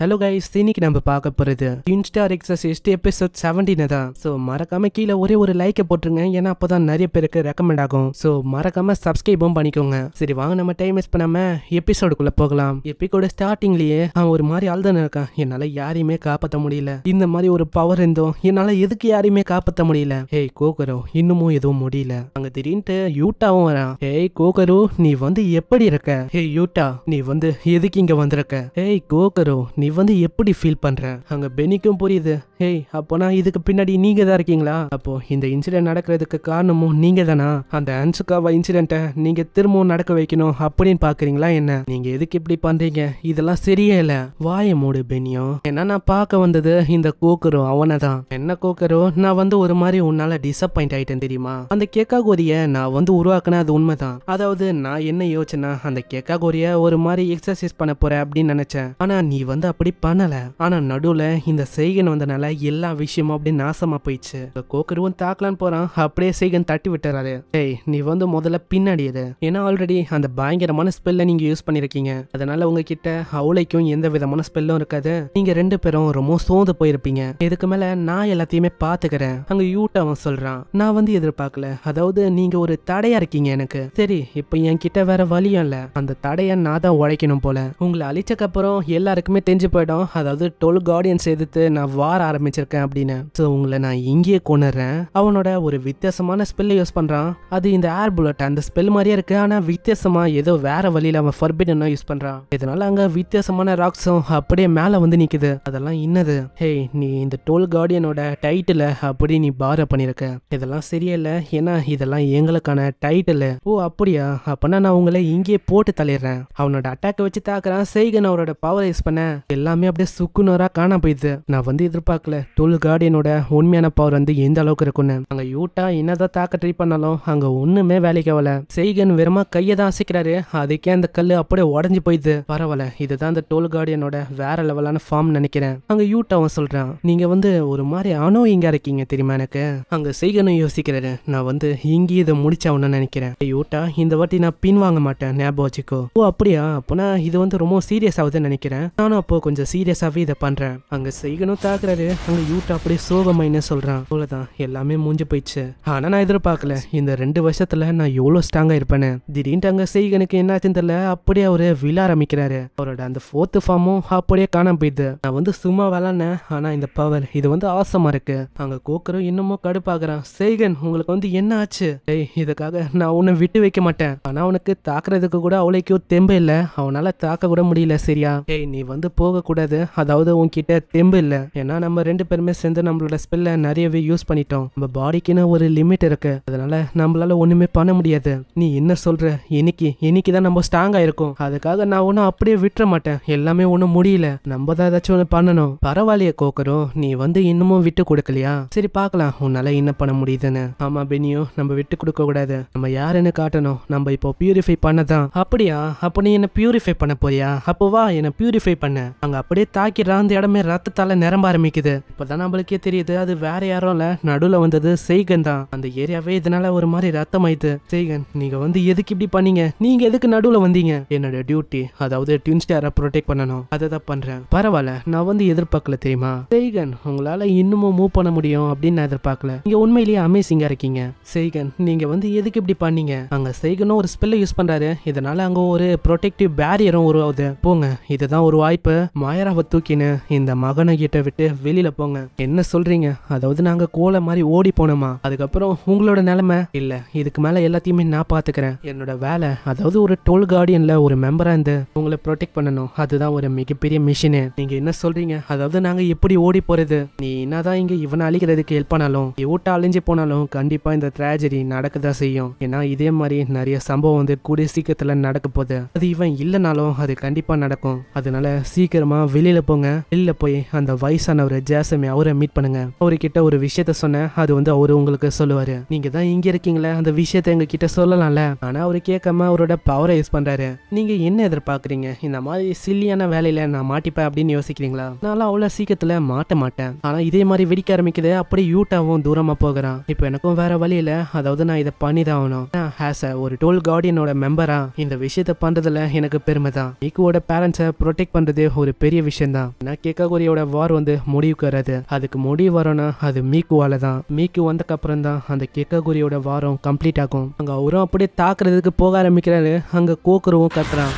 hello guys இன்னைக்கு நம்ம பார்க்க போகிறது இன்ஸ்டார் எக்ஸசைஸ்ட் எபிசோட் செவன்டீனை தான் ஸோ மறக்காம கீழே ஒரே ஒரு லைக்கை போட்டுருங்க ஏன்னா அப்போ தான் நிறைய பேருக்கு ரெக்கமெண்ட் ஆகும் ஸோ மறக்காம சப்ஸ்கிரைபும் பண்ணிக்கோங்க சரி வாங்க நம்ம டைம் வேஸ்ட் பண்ணாமல் எபிசோடுக்குள்ளே போகலாம் எப்பிக்கோட ஸ்டார்டிங்லேயே அவன் ஒரு மாதிரி அழுதான இருக்கான் என்னால் யாரையுமே காப்பாற்ற முடியல இந்த மாதிரி ஒரு பவர் இருந்தோம் என்னால் எதுக்கு யாரையுமே காப்பாற்ற முடியல ஹேய் கோகரோ இன்னமும் எதுவும் முடியல அங்கே திடீர்னுட்டு யூட்டாவும் வரான் ஹேய் கோகரு நீ வந்து எப்படி இருக்க ஹேய் யூட்டா நீ வந்து எதுக்கு இங்கே வந்திருக்க ஹேய் கோகரு நீ நீ வந்து எப்படி ஃபீல் பண்ற அங்க பெனிக்கும் புரியுது ஹேய் அப்போனா இதுக்கு பின்னாடி நீங்க தான் இருக்கீங்களா அப்போ இந்த இன்சிடென்ட் நடக்கிறதுக்கு காரணமும் நீங்க தானா அந்த அன்சுகாவா இன்சிடென்ட்டை நீங்க திரும்பவும் நடக்க வைக்கணும் அப்படின்னு பாக்குறீங்களா என்ன நீங்க எதுக்கு இப்படி பண்றீங்க இதெல்லாம் சரியே இல்ல வாய மூடு பெனியோ என்ன நான் பார்க்க வந்தது இந்த கோக்கரோ அவனை தான் என்ன கோக்கரோ நான் வந்து ஒரு மாதிரி உன்னால டிசப்பாயிண்ட் ஆயிட்டேன் தெரியுமா அந்த கேக்காகோரிய நான் வந்து உருவாக்குன அது உண்மைதான் அதாவது நான் என்ன யோசனை அந்த கோரிய ஒரு மாதிரி எக்ஸசைஸ் பண்ண போறேன் அப்படின்னு நினைச்சேன் ஆனா நீ வந்து அப்படி பண்ணல ஆனா நடுவுல இந்த செய்கன் வந்தனால எல்லா விஷயமும் அப்படியே நாசமா போயிடுச்சு கோக்கருவும் தாக்கலான்னு போறான் அப்படியே செய்கன் தட்டி விட்டுறாரு ஏய் நீ வந்து முதல்ல பின்னாடி ஏன்னா ஆல்ரெடி அந்த பயங்கரமான ஸ்பெல்ல நீங்க யூஸ் பண்ணிருக்கீங்க அதனால உங்ககிட்ட அவளைக்கும் எந்த விதமான ஸ்பெல்லும் இருக்காது நீங்க ரெண்டு பேரும் ரொம்ப சோர்ந்து போயிருப்பீங்க இதுக்கு மேல நான் எல்லாத்தையுமே பாத்துக்கிறேன் அங்க யூட்ட அவன் சொல்றான் நான் வந்து எதிர்பார்க்கல அதாவது நீங்க ஒரு தடையா இருக்கீங்க எனக்கு சரி இப்போ என்கிட்ட வேற வழியும் இல்ல அந்த தடையை நான் தான் உழைக்கணும் போல உங்களை அழிச்சக்கப்புறம் எல்லாருக்குமே தெரிஞ்சு தெரிஞ்சு போயிடும் அதாவது டொல் கார்டியன்ஸ் எதிர்த்து நான் வார ஆரம்பிச்சிருக்கேன் அப்படின்னு ஸோ உங்களை நான் இங்கேயே கொண்டுறேன் அவனோட ஒரு வித்தியாசமான ஸ்பெல்ல யூஸ் பண்ணுறான் அது இந்த ஏர் புல்லட் அந்த ஸ்பெல் மாதிரியே இருக்கு ஆனால் வித்தியாசமாக ஏதோ வேற வழியில் அவன் ஃபர்பிடனாக யூஸ் பண்ணுறான் இதனால் அங்கே வித்தியாசமான ராக்ஸும் அப்படியே மேலே வந்து நிற்குது அதெல்லாம் என்னது ஹே நீ இந்த டோல் கார்டியனோட டைட்டில் அப்படி நீ பார பண்ணியிருக்க இதெல்லாம் சரியில்லை ஏன்னா இதெல்லாம் எங்களுக்கான டைட்டில் ஓ அப்படியா அப்படின்னா நான் உங்களை இங்கேயே போட்டு தள்ளிடுறேன் அவனோட அட்டாக்கை வச்சு தாக்குறான் செய்கன் அவரோட பவர் யூஸ் பண்ண எல்லாமே அப்படியே சுக்குநூறாக காண போயிடுது நான் வந்து எதிர்பார்க்கல டோல் கார்டியனோட உண்மையான பவர் வந்து எந்த அளவுக்கு இருக்குன்னு அங்கே யூட்டா என்னதான் தாக்க ட்ரை பண்ணாலும் அங்கே ஒன்றுமே வேலைக்கு ஆகல செய்கன் வெறுமா கையை தான் அசைக்கிறாரு அதுக்கே அந்த கல் அப்படியே உடஞ்சி போயிடுது பரவாயில்ல இதுதான் அந்த டோல் கார்டியனோட வேற லெவலான ஃபார்ம் நினைக்கிறேன் அங்கே யூட்டாவும் சொல்கிறான் நீங்கள் வந்து ஒரு மாதிரி இங்க இருக்கீங்க தெரியுமா எனக்கு அங்க செய்கணும் யோசிக்கிறாரு நான் வந்து இங்கே இதை முடிச்சாகணும்னு நினைக்கிறேன் யூட்டா இந்த வாட்டி நான் பின் வாங்க மாட்டேன் ஞாபகம் வச்சுக்கோ ஓ அப்படியா அப்போனா இது வந்து ரொம்ப சீரியஸ் ஆகுதுன்னு நினைக்கிறேன் நானும் அப்போ கொஞ்சம் சீரியஸாகவே இதை பண்ணுறேன் அங்கே செய்யணும் தாக்குறாரு அங்கே யூட் அப்படியே சோகமாயின்னு சொல்கிறான் அவ்வளோதான் எல்லாமே மூஞ்சி போயிடுச்சு ஆனால் நான் எதிர்பார்க்கல இந்த ரெண்டு வருஷத்தில் நான் எவ்வளோ ஸ்ட்ராங்காக இருப்பேன்னு திடீர்னு அங்கே செய்கனுக்கு என்னாச்சுன்னு தெரியல அப்படியே அவர் விழ ஆரம்பிக்கிறாரு அவரோட அந்த ஃபோர்த்து ஃபார்மும் அப்படியே காணாம போயிடுது நான் வந்து சும்மா விளாண்டேன் ஆனால் இந்த பவர் இது வந்து ஆசமாக இருக்கு அங்கே கோக்கரும் இன்னமும் கடுப்பாகிறான் செய்கன் உங்களுக்கு வந்து என்ன ஆச்சு டேய் இதுக்காக நான் உன்னை விட்டு வைக்க மாட்டேன் ஆனால் அவனுக்கு தாக்குறதுக்கு கூட அவ்வளோக்கோ தெம்பு இல்லை அவனால் தாக்க கூட முடியல சரியா டேய் நீ வந்து போக போகக்கூடாது அதாவது உன்கிட்ட தெம்பு இல்லை ஏன்னா நம்ம ரெண்டு பேருமே சேர்ந்து நம்மளோட ஸ்பெல்லை நிறையவே யூஸ் பண்ணிட்டோம் நம்ம பாடிக்குன்னு ஒரு லிமிட் இருக்கு அதனால நம்மளால ஒண்ணுமே பண்ண முடியாது நீ என்ன சொல்ற இன்னைக்கு இன்னைக்கு தான் நம்ம ஸ்ட்ராங் ஆயிருக்கும் அதுக்காக நான் ஒன்றும் அப்படியே விட்டுற மாட்டேன் எல்லாமே ஒன்றும் முடியல நம்ம தான் ஏதாச்சும் ஒன்று பண்ணணும் பரவாயில்லையே கோக்கரும் நீ வந்து இன்னமும் விட்டு கொடுக்கலையா சரி பார்க்கலாம் உன்னால என்ன பண்ண முடியுதுன்னு ஆமா பெனியோ நம்ம விட்டு கொடுக்க கூடாது நம்ம யாருன்னு காட்டணும் நம்ம இப்போ பியூரிஃபை பண்ணதான் அப்படியா அப்போ நீ என்ன பியூரிஃபை பண்ண போறியா அப்போ வா என்ன பியூரிஃபை பண்ண அங்க அப்படியே தாக்கிடுறா அந்த இடமே ரத்தத்தால நிரம்ப ஆரம்பிக்குது இப்பதான் நம்மளுக்கே தெரியுது அது வேற யாரும் இல்ல நடுவுல வந்தது செய்கன் தான் அந்த ஏரியாவே இதனால ஒரு மாதிரி ரத்தம் ஆயிடுது செய்கன் நீங்க வந்து எதுக்கு இப்படி பண்ணீங்க நீங்க எதுக்கு நடுவுல வந்தீங்க என்னோட டியூட்டி அதாவது டியூன் ப்ரொடெக்ட் பண்ணணும் அதை தான் பண்றேன் பரவாயில்ல நான் வந்து எதிர்பார்க்கல தெரியுமா செய்கன் உங்களால இன்னமும் மூவ் பண்ண முடியும் அப்படின்னு நான் எதிர்பார்க்கல நீங்க உண்மையிலேயே அமேசிங்கா இருக்கீங்க செய்கன் நீங்க வந்து எதுக்கு இப்படி பண்ணீங்க அங்க செய்கனும் ஒரு ஸ்பெல்ல யூஸ் பண்றாரு இதனால அங்க ஒரு ப்ரொடெக்டிவ் பேரியரும் உருவாகுது போங்க இதுதான் ஒரு வாய்ப்பு மாயராவை தூக்கின்னு இந்த மகனை கிட்ட விட்டு வெளியில போங்க என்ன சொல்றீங்க அதாவது நாங்க கோலை மாதிரி ஓடி போனோமா அதுக்கப்புறம் உங்களோட நிலைமை இல்ல இதுக்கு மேல எல்லாத்தையுமே நான் பாத்துக்கிறேன் என்னோட வேலை அதாவது ஒரு டோல் கார்டியன்ல ஒரு மெம்பரா இருந்து உங்களை ப்ரொடெக்ட் பண்ணணும் அதுதான் ஒரு மிகப்பெரிய மிஷினு நீங்க என்ன சொல்றீங்க அதாவது நாங்க எப்படி ஓடி போறது நீ என்னதான் இங்க இவனை அழிக்கிறதுக்கு ஹெல்ப் பண்ணாலும் இவட்ட அழிஞ்சு போனாலும் கண்டிப்பா இந்த ட்ராஜடி நடக்கதான் செய்யும் ஏன்னா இதே மாதிரி நிறைய சம்பவம் வந்து கூடிய சீக்கிரத்துல நடக்க போகுது அது இவன் இல்லைனாலும் அது கண்டிப்பா நடக்கும் அதனால சீக்கிரம் சீக்கிரமா வெளியில போங்க வெளியில போய் அந்த வயசானவர் ஜேசமி அவரை மீட் பண்ணுங்க அவர்கிட்ட ஒரு விஷயத்த சொன்னேன் அது வந்து அவரு உங்களுக்கு சொல்லுவாரு நீங்க தான் இங்க இருக்கீங்களே அந்த விஷயத்த எங்க கிட்ட சொல்லலாம்ல ஆனா அவரு கேட்காம அவரோட பவரை யூஸ் பண்றாரு நீங்க என்ன எதிர்பார்க்குறீங்க இந்த மாதிரி சில்லியான வேலையில நான் மாட்டிப்பேன் அப்படின்னு யோசிக்கிறீங்களா நான் அவ்வளவு சீக்கிரத்துல மாட்ட மாட்டேன் ஆனா இதே மாதிரி வெடிக்க ஆரம்பிக்குது அப்படி யூட்டாவும் தூரமா போகிறான் இப்போ எனக்கும் வேற வழியில அதாவது நான் இதை பண்ணிதான் ஆகணும் ஹேஸ் ஒரு டோல் கார்டியனோட மெம்பரா இந்த விஷயத்த பண்றதுல எனக்கு பெருமை தான் ஈக்குவோட பேரண்ட்ஸை ப்ரொடெக்ட் பண்றது ஒரு ஒரு பெரிய விஷயம் தான் ஏன்னா கேக்காகுரியோட வார் வந்து முடிவுக்கு வராது அதுக்கு முடிவு வரணும்னா அது மீக்குவால தான் மீக்கு அப்புறம் தான் அந்த கேக்காகுரியோட வாரம் கம்ப்ளீட் ஆகும் அங்கே அவரும் அப்படியே தாக்குறதுக்கு போக ஆரம்பிக்கிறாரு அங்கே கோக்குருவும் கத்துறான்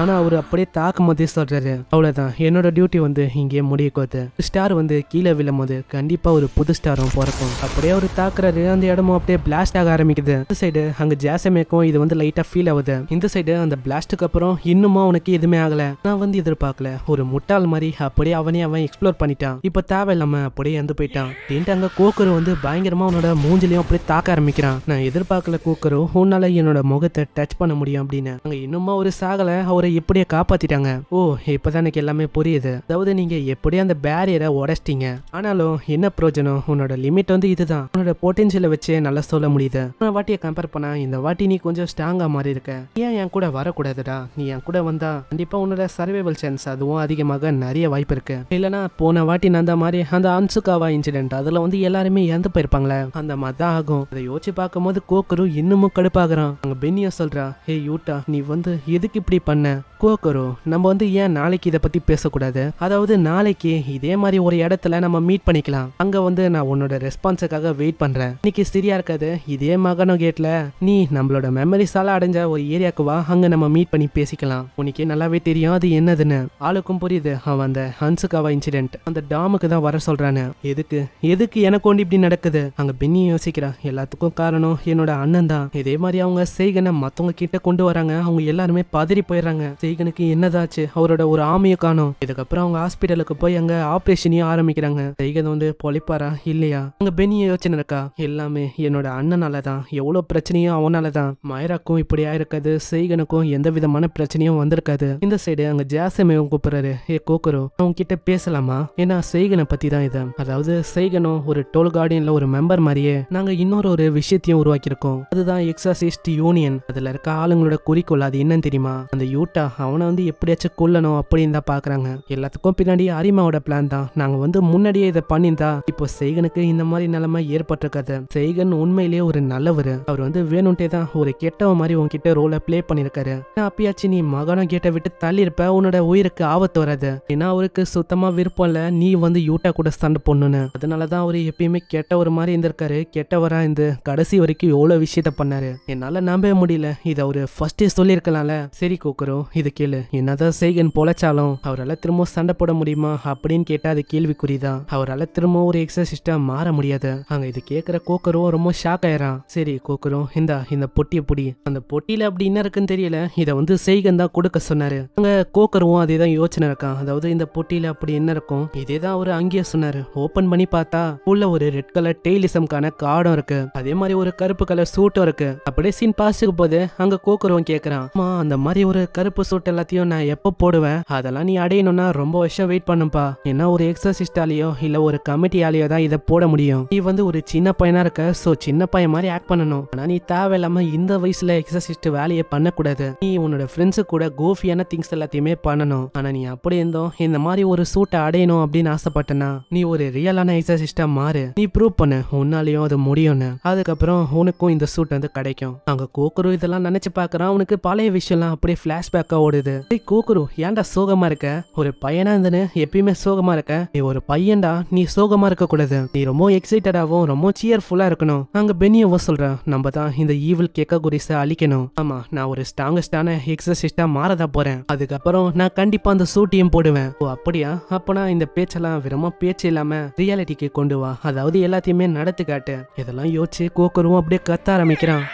ஆனால் அவர் அப்படியே தாக்கும் போதே சொல்கிறாரு அவ்வளோதான் என்னோட டியூட்டி வந்து இங்கேயே முடிய கோத்து ஸ்டார் வந்து கீழே விழும் போது கண்டிப்பாக ஒரு புது ஸ்டாரும் பிறக்கும் அப்படியே அவர் தாக்குறாரு அந்த இடமும் அப்படியே பிளாஸ்ட் ஆக ஆரம்பிக்குது இந்த சைடு அங்கே ஜேசமேக்கும் இது வந்து லைட்டாக ஃபீல் ஆகுது இந்த சைடு அந்த பிளாஸ்ட்டுக்கு அப்புறம் இன்னுமா அவனுக்கு எதுவுமே ஆகல நான் வந்து எதிர்பார்க்கல ஒரு முட்டாள் மாதிரி அப்படியே அவனே அவன் எக்ஸ்ப்ளோர் பண்ணிட்டான் இப்போ தேவையில்லாம அப்படியே இறந்து போயிட்டான் அப்படின்ட்டு அங்கே கோக்கரு வந்து பயங்கரமாக அவனோட மூஞ்சிலையும் அப்படியே தாக்க ஆரம்பிக்கிறான் நான் எதிர்பார்க்கல கோக்கரு உன்னால என்னோட முகத்தை டச் பண்ண முடியும் அப்படின்னு அங்கே இன்னுமா ஒரு சாகலை அவரை இப்படியே காப்பாத்திட்டாங்க ஓ இப்பதான் எனக்கு எல்லாமே புரியுது அதாவது நீங்க எப்படியே அந்த பேரியரை உடச்சிட்டீங்க ஆனாலும் என்ன பிரயோஜனம் உன்னோட லிமிட் வந்து இதுதான் உன்னோட பொட்டென்ஷியலை வச்சு நல்லா சொல்ல முடியுது வாட்டியை கம்பேர் பண்ணா இந்த வாட்டி நீ கொஞ்சம் ஸ்ட்ராங்கா மாறி இருக்க ஏன் என் கூட வரக்கூடாதுடா நீ என் கூட வந்தா கண்டிப்பா உன்னோட சர்வைவல் சான்ஸ் அதுவும் அதிகமாக நிறைய வாய்ப்பு இருக்கு இல்லைன்னா போன வாட்டி நான் அந்த மாதிரி அந்த அன்சுகாவா இன்சிடென்ட் அதுல வந்து எல்லாருமே இறந்து போயிருப்பாங்களே அந்த மாதிரி தான் ஆகும் அதை யோசிச்சு பார்க்கும்போது கோக்கரும் இன்னமும் கடுப்பாகிறான் அங்க பென்னியா சொல்றா ஹே யூட்டா நீ வந்து எதுக்கு இப்படி பண்ண என்ன கோகரோ நம்ம வந்து ஏன் நாளைக்கு இதை பத்தி பேசக்கூடாது அதாவது நாளைக்கு இதே மாதிரி ஒரு இடத்துல நம்ம மீட் பண்ணிக்கலாம் அங்க வந்து நான் உன்னோட ரெஸ்பான்ஸுக்காக வெயிட் பண்றேன் இன்னைக்கு சரியா இருக்காது இதே மகனோ கேட்ல நீ நம்மளோட மெமரிஸால அடைஞ்ச ஒரு ஏரியாவுக்கு வா அங்க நம்ம மீட் பண்ணி பேசிக்கலாம் உனக்கு நல்லாவே தெரியும் அது என்னதுன்னு ஆளுக்கும் புரியுது அவன் அந்த ஹன்சுகாவா இன்சிடென்ட் அந்த டாமுக்கு தான் வர சொல்கிறானு எதுக்கு எதுக்கு எனக்கு ஒன்று இப்படி நடக்குது அங்க பின்னி யோசிக்கிறான் எல்லாத்துக்கும் காரணம் என்னோட அண்ணன் தான் இதே மாதிரி அவங்க செய்கனை மத்தவங்க கிட்ட கொண்டு வராங்க அவங்க எல்லாருமே பதறி போயிடுறாங்க பார்க்குறாங்க சீகனுக்கு என்னதாச்சு அவரோட ஒரு ஆமையை காணும் இதுக்கப்புறம் அவங்க ஹாஸ்பிட்டலுக்கு போய் அங்க ஆப்ரேஷனையும் ஆரம்பிக்கிறாங்க சீகன் வந்து பொழைப்பாரா இல்லையா அங்க பெனிய யோசனை இருக்கா எல்லாமே என்னோட அண்ணனால தான் எவ்வளோ பிரச்சனையும் அவனால தான் மயராக்கும் இப்படி ஆயிருக்காது சீகனுக்கும் எந்த விதமான பிரச்சனையும் வந்திருக்காது இந்த சைடு அங்க ஜாசமையும் கூப்பிடுறாரு ஏ கோக்குரோ அவங்க கிட்ட பேசலாமா ஏன்னா செய்கனை பத்தி தான் இது அதாவது செய்கனும் ஒரு டோல் கார்டன்ல ஒரு மெம்பர் மாதிரியே நாங்க இன்னொரு ஒரு விஷயத்தையும் உருவாக்கியிருக்கோம் அதுதான் எக்ஸாசிஸ்ட் யூனியன் அதுல இருக்க ஆளுங்களோட குறிக்கோள் அது என்னன்னு தெரியுமா அந்த யூ கூட்டா அவனை வந்து எப்படியாச்சும் கொல்லணும் அப்படின்னு தான் பாக்குறாங்க எல்லாத்துக்கும் பின்னாடி அரிமாவோட பிளான் தான் நாங்க வந்து முன்னாடியே இதை பண்ணியிருந்தா இப்போ செய்கனுக்கு இந்த மாதிரி நிலைமை ஏற்பட்டிருக்காது செய்கன் உண்மையிலேயே ஒரு நல்லவர் அவர் வந்து வேணும்ட்டே தான் ஒரு கெட்டவ மாதிரி உன்கிட்ட ரோலை பிளே பண்ணிருக்காரு அப்பயாச்சும் நீ மகனம் கேட்ட விட்டு தள்ளி இருப்ப உன்னோட உயிருக்கு ஆபத்து வராது ஏன்னா அவருக்கு சுத்தமா விருப்பம் இல்ல நீ வந்து யூட்டா கூட ஸ்டாண்ட் பொண்ணுன்னு அதனாலதான் அவர் எப்பயுமே கெட்டவர் மாதிரி இருந்திருக்காரு கெட்டவரா இருந்து கடைசி வரைக்கும் எவ்வளவு விஷயத்த பண்ணாரு என்னால நம்பவே முடியல இதை அவர் ஃபர்ஸ்டே சொல்லியிருக்கலாம்ல சரி கோக்குரு இருந்தாலும் இது கேளு என்னதான் சேகன் பொழைச்சாலும் அவரால் திரும்ப சண்டை போட முடியுமா அப்படின்னு கேட்டா அது கேள்விக்குறிதான் அவரால் திரும்ப ஒரு எக்ஸசிஸ்டா மாற முடியாது அங்க இது கேட்கிற கோக்கரும் ரொம்ப ஷாக் ஆயிரான் சரி கோக்கரும் இந்தா இந்த பொட்டிய பிடி அந்த பொட்டியில அப்படி என்ன இருக்குன்னு தெரியல இதை வந்து செய்கன் தான் கொடுக்க சொன்னாரு அங்க கோக்கரும் அதே தான் யோசனை இருக்கான் அதாவது இந்த பொட்டியில அப்படி என்ன இருக்கும் இதே தான் அவர் அங்கேயே சொன்னாரு ஓபன் பண்ணி பார்த்தா உள்ள ஒரு ரெட் கலர் டெய்லிசம்கான கார்டும் இருக்கு அதே மாதிரி ஒரு கருப்பு கலர் சூட்டும் இருக்கு அப்படியே சீன் பாஸ்டுக்கு போது அங்க கோக்கரும் கேக்குறான் அந்த மாதிரி ஒரு கருப்பு கருப்பு சூட் எல்லாத்தையும் நான் எப்போ போடுவேன் அதெல்லாம் நீ அடையணும்னா ரொம்ப வருஷம் வெயிட் பண்ணும்பா ஏன்னா ஒரு எக்ஸசிஸ்டாலேயோ இல்லை ஒரு கமிட்டியாலேயோ தான் இதை போட முடியும் நீ வந்து ஒரு சின்ன பையனா இருக்க ஸோ சின்ன பையன் மாதிரி ஆக்ட் பண்ணணும் ஆனால் நீ தேவையில்லாம இந்த வயசுல எக்ஸசிஸ்ட் வேலையை பண்ணக்கூடாது நீ உன்னோட ஃப்ரெண்ட்ஸு கூட கோஃபியான திங்ஸ் எல்லாத்தையுமே பண்ணணும் ஆனால் நீ அப்படி இருந்தோம் இந்த மாதிரி ஒரு சூட்டை அடையணும் அப்படின்னு ஆசைப்பட்டனா நீ ஒரு ரியலான எக்ஸசிஸ்டா மாறு நீ ப்ரூவ் பண்ணு உன்னாலயும் அது முடியும்னு அதுக்கப்புறம் உனக்கும் இந்த சூட் வந்து கிடைக்கும் அங்கே கோக்குரு இதெல்லாம் நினைச்சு பார்க்குறான் உனக்கு பழைய விஷயம்லாம் அப்படியே ஃபிளாஷ்பேக் ஃப்ளாஷ்பேக்காக ஓடுது கூக்குரு ஏன்டா சோகமா இருக்க ஒரு பையனா இருந்தனு எப்பயுமே சோகமா இருக்க நீ ஒரு பையன்டா நீ சோகமா இருக்க கூடாது நீ ரொம்ப எக்ஸைட்டடாவும் ரொம்ப சியர்ஃபுல்லா இருக்கணும் அங்க பெனியவ சொல்றேன் நம்ம தான் இந்த ஈவில் கேக்க குரிச அழிக்கணும் ஆமா நான் ஒரு ஸ்ட்ராங்கஸ்டான எக்ஸசிஸ்டா மாறதா போறேன் அதுக்கப்புறம் நான் கண்டிப்பா அந்த சூட்டியும் போடுவேன் ஓ அப்படியா அப்பனா இந்த பேச்செல்லாம் விரும்ப பேச்சு இல்லாம ரியாலிட்டிக்கு கொண்டு வா அதாவது எல்லாத்தையுமே நடத்து காட்டு இதெல்லாம் யோசிச்சு கோக்கரும் அப்படியே கத்த ஆரம்பிக்கிறான்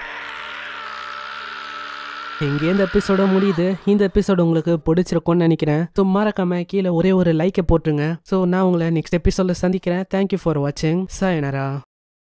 இங்கே இந்த எபிசோட முடியுது இந்த எபிசோடு உங்களுக்கு பிடிச்சிருக்கும்னு நினைக்கிறேன் ஸோ மறக்காம கீழே ஒரே ஒரு லைக்கை போட்டுருங்க ஸோ நான் உங்களை நெக்ஸ்ட் எபிசோட சந்திக்கிறேன் தேங்க்யூ ஃபார் வாட்சிங் சாயனரா